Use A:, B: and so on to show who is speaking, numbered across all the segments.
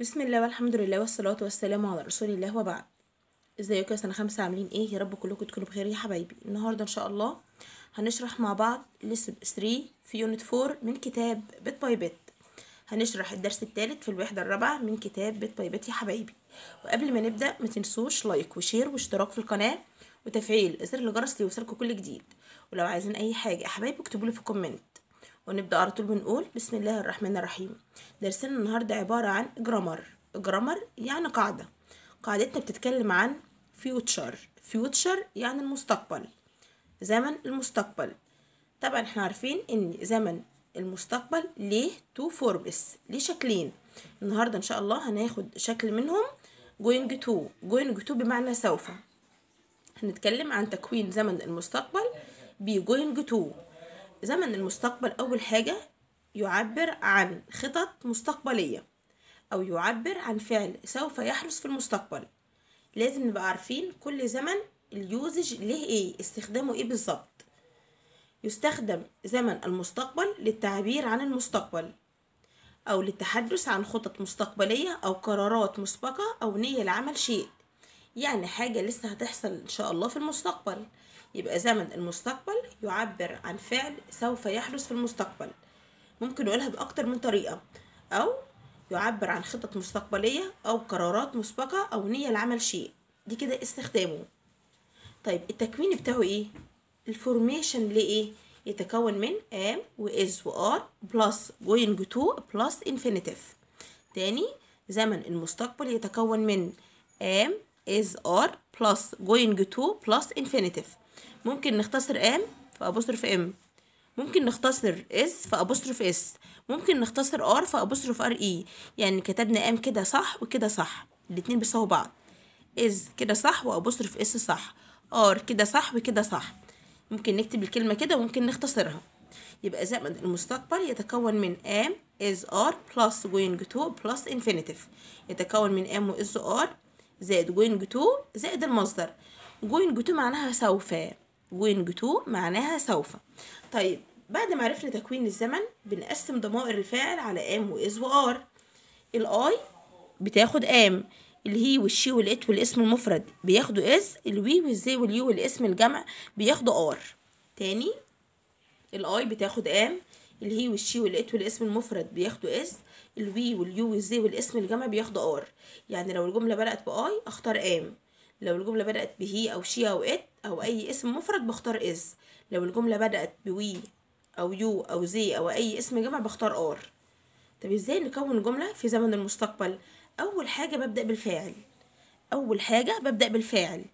A: بسم الله والحمد لله والصلاة والسلام على رسول الله وبعد ازيكم يا سنة خمسة عاملين ايه يا رب كلكم تكونوا بخير يا حبايبي النهاردة ان شاء الله هنشرح مع بعض لسن 3 في يونت 4 من كتاب بيت باي بيت هنشرح الدرس الثالث في الوحدة الرابعة من كتاب بيت باي بيت يا حبايبي وقبل ما نبدأ ما تنسوش لايك وشير واشتراك في القناة وتفعيل زر الجرس ليوصلكم كل جديد ولو عايزين اي حاجة يا حبايبي اكتبولي في كومنت ونبدأ على طول بنقول بسم الله الرحمن الرحيم درسنا النهاردة عبارة عن جرامر جرامر يعني قاعدة قاعدتنا بتتكلم عن فيوتشر فيوتشر يعني المستقبل زمن المستقبل طبعا احنا عارفين ان زمن المستقبل ليه تو فوربس ليه شكلين النهاردة ان شاء الله هناخد شكل منهم going to going to بمعنى سوف هنتكلم عن تكوين زمن المستقبل ب going to زمن المستقبل أول حاجة يعبر عن خطط مستقبلية أو يعبر عن فعل سوف يحدث في المستقبل لازم نبقى عارفين كل زمن اليوزج ليه ايه استخدامه ايه بالظبط يستخدم زمن المستقبل للتعبير عن المستقبل أو للتحدث عن خطط مستقبلية أو قرارات مسبقة أو نية لعمل شيء يعني حاجة لسه هتحصل إن شاء الله في المستقبل يبقى زمن المستقبل يعبر عن فعل سوف يحدث في المستقبل ممكن نقولها بأكتر من طريقة أو يعبر عن خطط مستقبلية أو قرارات مسبقة أو نية لعمل شيء دي كده استخدامه طيب التكوين بتاعه إيه؟ الفورميشن لإيه؟ يتكون من am و is و are plus going to plus infinitive تاني زمن المستقبل يتكون من am is are plus going to plus infinitive ممكن نختصر ام في ام ممكن نختصر اس في اس ممكن نختصر ار في ار اي e. يعني كتبنا ام كده صح وكده صح الاتنين بيساووا بعض از كده صح وابوستروف اس صح ار كده صح وكده صح ممكن نكتب الكلمه كده وممكن نختصرها يبقى زمن المستقبل يتكون من ام از ار بلس جوينج تو بلس انفينيتيف يتكون من ام و از ار زائد جوينج تو زائد المصدر going to معناها سوف going to معناها سوف طيب بعد ما عرفنا تكوين الزمن بنقسم ضمائر الفاعل على ام واز وار الاي بتاخد ام الهي والشي والات والاسم المفرد بياخدوا از الوي والزي واليو والاسم الجمع بياخدوا ار تاني الاي بتاخد ام الهي والشي والات والاسم المفرد بياخدوا از الوي واليو والزي والاسم الجمع بياخدوا ار يعني لو الجمله بدات باي اختار ام لو الجملة بدأت بهي أو شي أو إت أو أي اسم مفرد بختار إز لو الجملة بدأت بوي أو يو أو زي أو أي اسم جمع بختار آر طب إزاي نكون جملة في زمن المستقبل أول حاجة ببدأ بالفاعل أول حاجة ببدأ بالفاعل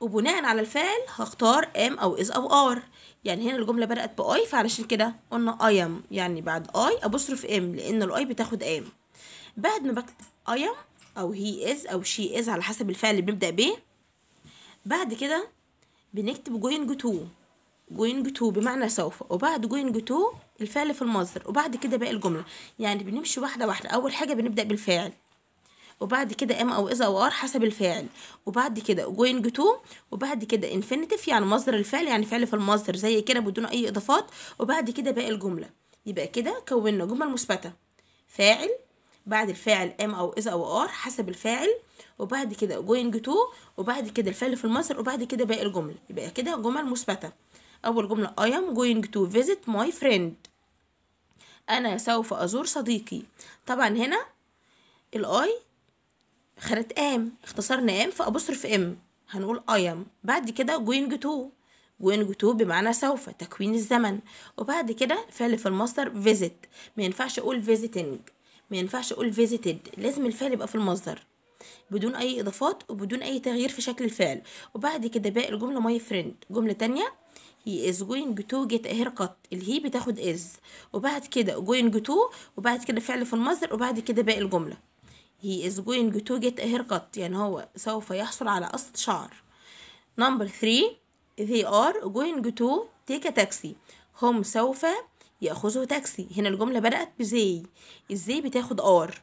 A: وبناء على الفعل هختار ام او از او ار يعني هنا الجمله بدات باي فعلشان كده قلنا اي ام يعني بعد اي ابصرف ام لان الاي بتاخد ام بعد ما بكتب اي ام او هي از او شي از على حسب الفعل اللي بنبدا بيه بعد كده بنكتب جوينج تو جوينج تو بمعنى سوف وبعد جوينج تو الفعل في المصدر وبعد كده باقي الجمله يعني بنمشي واحده واحده اول حاجه بنبدا بالفعل وبعد كده ام او از او ار حسب الفعل وبعد كده جوينج تو وبعد كده انفينيتيف يعني مصدر الفعل يعني فعل في المصدر زي كده بدون اي اضافات وبعد كده باقي الجمله يبقى كده كونا جمل مثبته فاعل بعد الفاعل ام او از او ار حسب الفاعل وبعد كده جوينج تو وبعد كده الفعل في المصدر وبعد كده باقي الجمل يبقى كده جمل مثبته اول جمله I am going to visit my friend انا سوف ازور صديقي طبعا هنا الاي خدت ام اختصرنا ام فابصرف ام هنقول I am بعد كده going to going to بمعنى سوف تكوين الزمن وبعد كده فعل في المصدر visit ما ينفعش اقول visiting ما ينفعش اقول visited لازم الفعل يبقى في المصدر بدون اي اضافات وبدون اي تغيير في شكل الفعل وبعد كده باقي الجمله ماي فريند جمله تانية هي از جوينج تو جيت هيركت اللي هي بتاخد از وبعد كده جوينج تو وبعد كده فعل في المصدر وبعد كده باقي الجمله هي از جوينج تو جيت كات يعني هو سوف يحصل على قصة شعر نمبر 3 they are going to take a taxi هم سوف يأخذه تاكسي هنا الجملة بدأت بزي ازاي بتاخد ار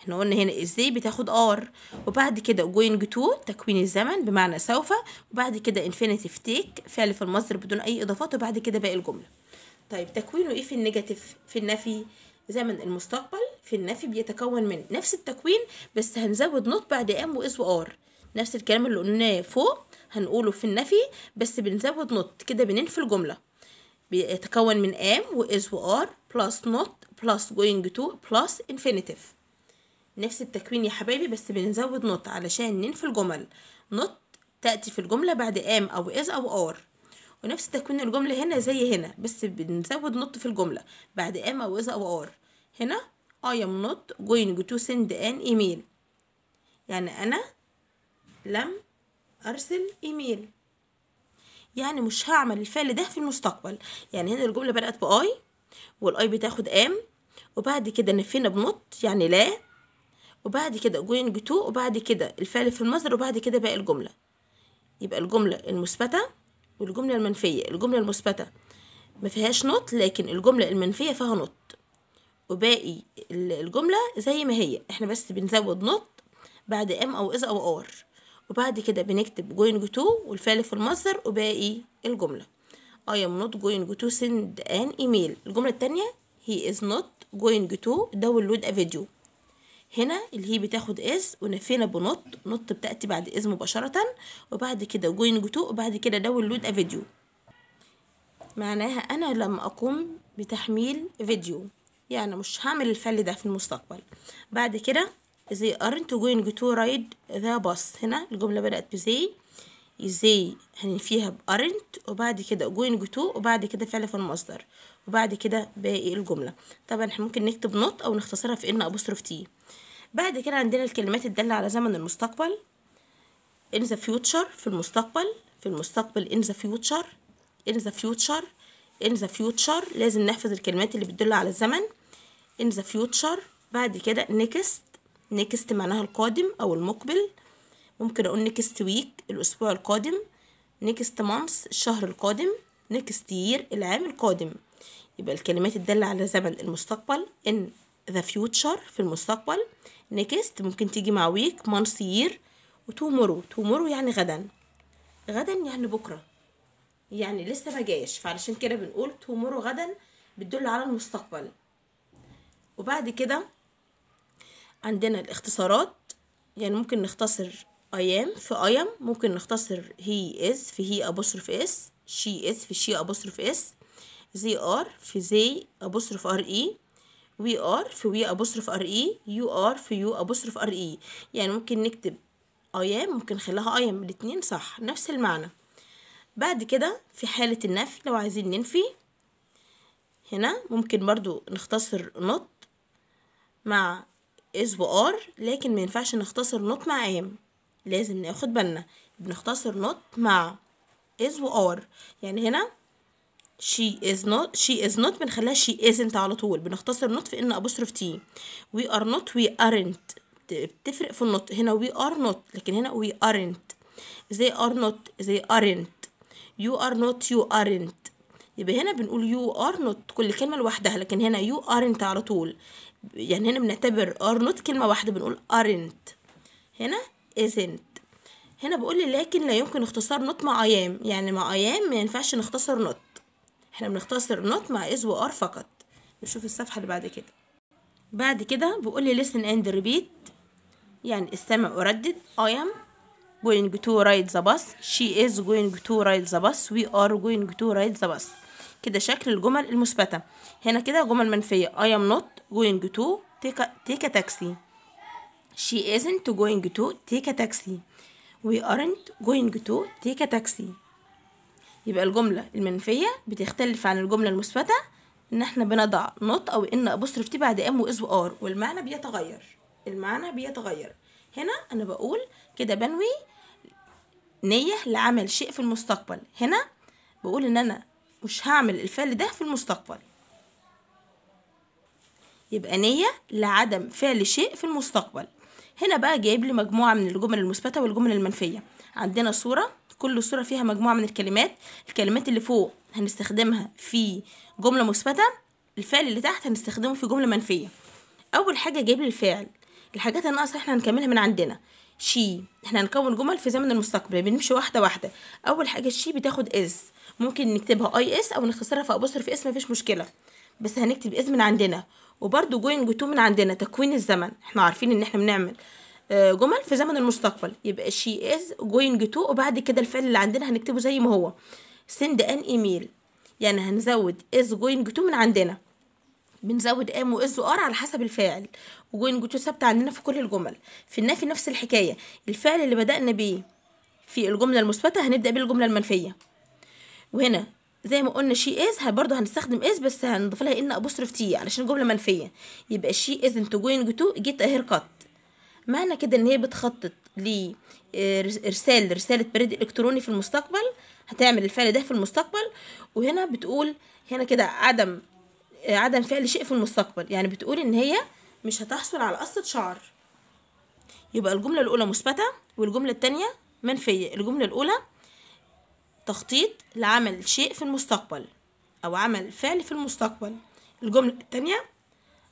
A: احنا قلنا هنا ازاي بتاخد ار وبعد كده going to تكوين الزمن بمعنى سوف وبعد كده infinitive take فعل في المصدر بدون اي اضافات وبعد كده باقي الجملة طيب تكوينه ايه في النيجاتيف في النفي زمن المستقبل في النفي بيتكون من نفس التكوين بس هنزود نوت بعد ام واز وار نفس الكلام اللي قلناه فوق هنقوله في النفي بس بنزود نوت كده بننفي الجمله بيتكون من am و is و are plus not plus going to plus infinitive نفس التكوين يا حبايبي بس بنزود not علشان ننفي الجمل not تأتي في الجملة بعد am أو is أو are ونفس تكوين الجملة هنا زي هنا بس بنزود not في الجملة بعد am أو is أو are هنا I am not going to send an email يعني أنا لم أرسل إيميل يعني مش هعمل الفعل ده في المستقبل يعني هنا الجملة بدأت بآي والآي بتاخد آم وبعد كده نفينا بنط يعني لا وبعد كده جوينج تو وبعد كده الفعل في المصدر وبعد كده باقي الجملة يبقى الجملة المثبتة والجملة المنفية الجملة المثبتة ما فيهاش نط لكن الجملة المنفية فيها نط وباقي الجملة زي ما هي احنا بس بنزود نط بعد ام او از او ار وبعد كده بنكتب going to والفعل في المصدر وباقي الجملة I am not going to send an email الجملة التانية he is not going to داونلود a video هنا اللي هي بتاخد is ونفينا بنط نط بتأتي بعد is مباشرة وبعد كده going to وبعد كده داونلود a video معناها أنا لما أقوم بتحميل فيديو يعني مش هعمل الفعل ده في المستقبل بعد كده they aren't going to ride the bus هنا الجملة بدأت بزي زي يعني فيها بأرنت وبعد كده going to وبعد كده فعل في المصدر وبعد كده باقي الجملة طبعا احنا ممكن نكتب نوت أو نختصرها في إن أبوستروف تي بعد كده عندنا الكلمات الدالة على زمن المستقبل in the future في المستقبل في المستقبل in the future in the future in the future لازم نحفظ الكلمات اللي بتدل على الزمن in the future بعد كده next نيكست معناها القادم أو المقبل ممكن أقول نيكست ويك الأسبوع القادم نيكست مانس الشهر القادم نيكست يير العام القادم يبقى الكلمات الدالة على زمن المستقبل in the future في المستقبل next ممكن تيجي مع week month year وتومورو تومورو يعني غدا غدا يعني بكرة يعني لسه ما جايش فعلشان كده بنقول تومورو غدا بتدل على المستقبل وبعد كده عندنا الاختصارات يعني ممكن نختصر I am في I am ممكن نختصر he is في he apostrophe s she is في she apostrophe s they are في they apostrophe في e we are في we apostrophe في e you are في you apostrophe في e يعني ممكن نكتب I am ممكن نخليها I am الاتنين صح نفس المعنى بعد كده في حالة النفي لو عايزين ننفي هنا ممكن برضو نختصر not مع is و are لكن ما ينفعش نختصر not مع am لازم ناخد بالنا بنختصر not مع is و are يعني هنا she is not she is not بنخليها she isn't على طول بنختصر not في ان apostrophe t we are not we aren't بتفرق في النط هنا we are not لكن هنا we aren't they are not they aren't you are not you aren't يبقى هنا بنقول يو ار نوت كل كلمه لوحدها لكن هنا يو ارنت على طول يعني هنا بنعتبر ار نوت كلمه واحده بنقول ارنت هنا isn't هنا بقول لكن لا يمكن اختصار نوت مع ايام يعني مع ايام ما ينفعش نختصر نوت احنا بنختصر نوت مع از وار فقط نشوف الصفحه اللي بعد كده بعد كده بقول لي listen and repeat يعني استمع وردد I am going to ride the bus she is going to ride the bus we are going to ride the bus كده شكل الجمل المثبتة هنا كده جمل منفية I am not going to take a, take a taxi She isn't going to take a taxi We aren't going to take a taxi يبقى الجملة المنفية بتختلف عن الجملة المثبتة إن احنا بنضع not أو إن أبوستروف تي بعد ام وإز وآر والمعنى بيتغير المعنى بيتغير هنا أنا بقول كده بنوي نية لعمل شيء في المستقبل هنا بقول إن أنا مش هعمل الفعل ده في المستقبل يبقى نية لعدم فعل شيء في المستقبل هنا بقى جايب لي مجموعة من الجمل المثبتة والجمل المنفية عندنا صورة كل صورة فيها مجموعة من الكلمات الكلمات اللي فوق هنستخدمها في جملة مثبتة الفعل اللي تحت هنستخدمه في جملة منفية أول حاجة جايب لي الفاعل الحاجات الناقصة احنا هنكملها من عندنا شي احنا هنكون جمل في زمن المستقبل يعني بنمشي واحده واحده اول حاجه شي بتاخد از ممكن نكتبها اي اس او نختصرها في ابصر في اس مفيش مشكله بس هنكتب اس من عندنا وبرده جوينج تو من عندنا تكوين الزمن احنا عارفين ان احنا بنعمل آه، جمل في زمن المستقبل يبقى شي از جوينج تو وبعد كده الفعل اللي عندنا هنكتبه زي ما هو سند ان ايميل يعني هنزود از جوينج تو من عندنا بنزود ام واز وار على حسب الفاعل وجوين جو تو ثابته عندنا في كل الجمل في النفي نفس الحكايه الفعل اللي بدانا بيه في الجمله المثبته هنبدا بيه الجمله المنفيه وهنا زي ما قلنا شي از برضه هنستخدم از بس هنضيف لها ان ابوستروف تي علشان جمله منفيه يبقى شي از انت جوينج تو جيت اهير كات معنى كده ان هي بتخطط لارسال آه، رساله بريد الكتروني في المستقبل هتعمل الفعل ده في المستقبل وهنا بتقول هنا كده عدم عدم فعل شيء في المستقبل يعني بتقول ان هي مش هتحصل على قصة شعر يبقى الجملة الأولى مثبتة والجملة التانية منفية الجملة الأولى تخطيط لعمل شيء في المستقبل أو عمل فعل في المستقبل الجملة التانية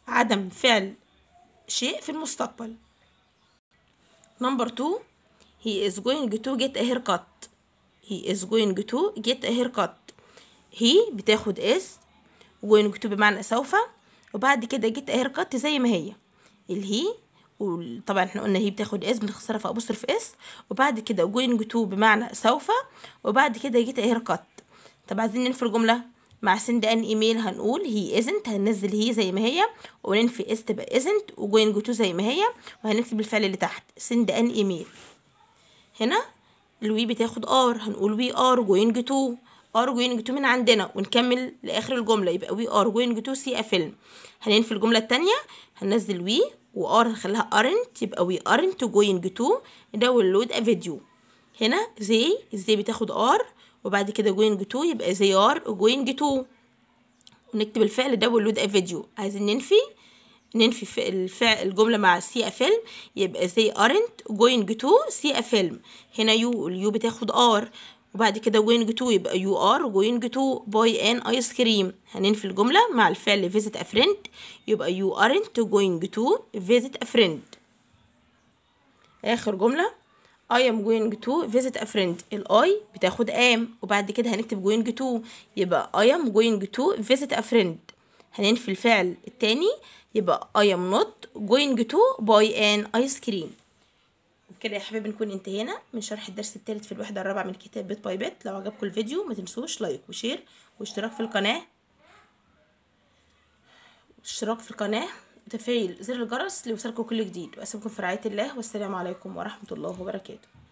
A: عدم فعل شيء في المستقبل نمبر 2 he is going to get a haircut he is going to get a haircut هي بتاخد is ونكتب بمعنى سوف وبعد كده جيت رقدت زي ما هي الهي وطبعا احنا قلنا هي بتاخد اس بنخسرها في ابوستروف اس وبعد كده جوينج تو بمعنى سوف وبعد كده جيت رقدت طب عايزين ننفي الجمله مع سند ان ايميل هنقول هي ازنت هننزل هي زي ما هي وننفي اس تبقى ازنت وجوينج تو زي ما هي وهنكتب الفعل اللي تحت سند ان ايميل هنا الوي بتاخد ار هنقول وي ار جوينج تو are going to من عندنا ونكمل لاخر الجمله يبقى we are going to see a film هننفي الجمله الثانيه هننزل وي وار نخليها aren't يبقى we aren't going to داونلود a فيديو هنا they they بتاخد are وبعد كده going to يبقى they are going to ونكتب الفعل داونلود a فيديو عايزين ننفي ننفي الفعل الجملة مع سي فيلم يبقى they aren't going to see a film هنا يو اليو بتاخد ار وبعد كده going to يبقى you are going to buy an ice cream هننفي الجملة مع الفعل visit a friend يبقى you aren't going to visit a friend آخر جملة I am going to visit a friend I بتاخد am وبعد كده هنكتب going to يبقى I am going to visit a friend هننفي الفعل التاني يبقى I am not going to buy an ice cream وبكده يا حبايبي نكون انتهينا من شرح الدرس الثالث في الوحده الرابعه من كتاب بيت باي بيت لو عجبكم الفيديو ما تنسوش لايك وشير واشتراك في القناه اشتراك في القناه وتفعيل زر الجرس ليوصلكم كل جديد واسيبكم في رعايه الله والسلام عليكم ورحمه الله وبركاته